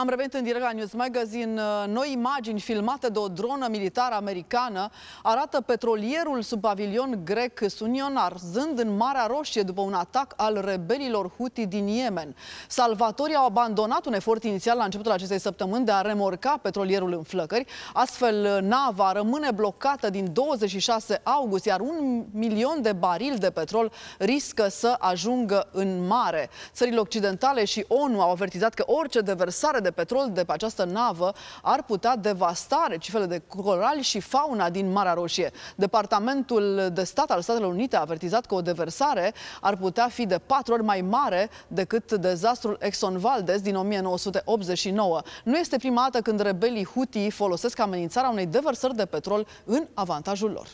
Am revenit în direct la News Magazine. Uh, noi imagini filmate de o dronă militară americană arată petrolierul sub pavilion grec Sunion arzând în Marea Roșie după un atac al rebelilor Houthi din Yemen. Salvatorii au abandonat un efort inițial la începutul acestei săptămâni de a remorca petrolierul în flăcări. Astfel, nava rămâne blocată din 26 august, iar un milion de barili de petrol riscă să ajungă în mare. Țările occidentale și ONU au avertizat că orice deversare de de petrol de pe această navă ar putea devasta recifele de corali și fauna din Marea Roșie. Departamentul de stat al Statelor Unite a avertizat că o deversare ar putea fi de patru ori mai mare decât dezastrul Exxon Valdez din 1989. Nu este prima dată când rebelii Houthi folosesc amenințarea unei deversări de petrol în avantajul lor.